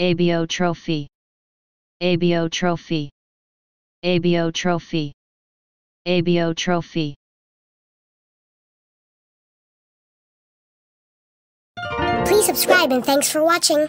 ABO trophy ABO trophy ABO trophy ABO trophy Please subscribe and thanks for watching.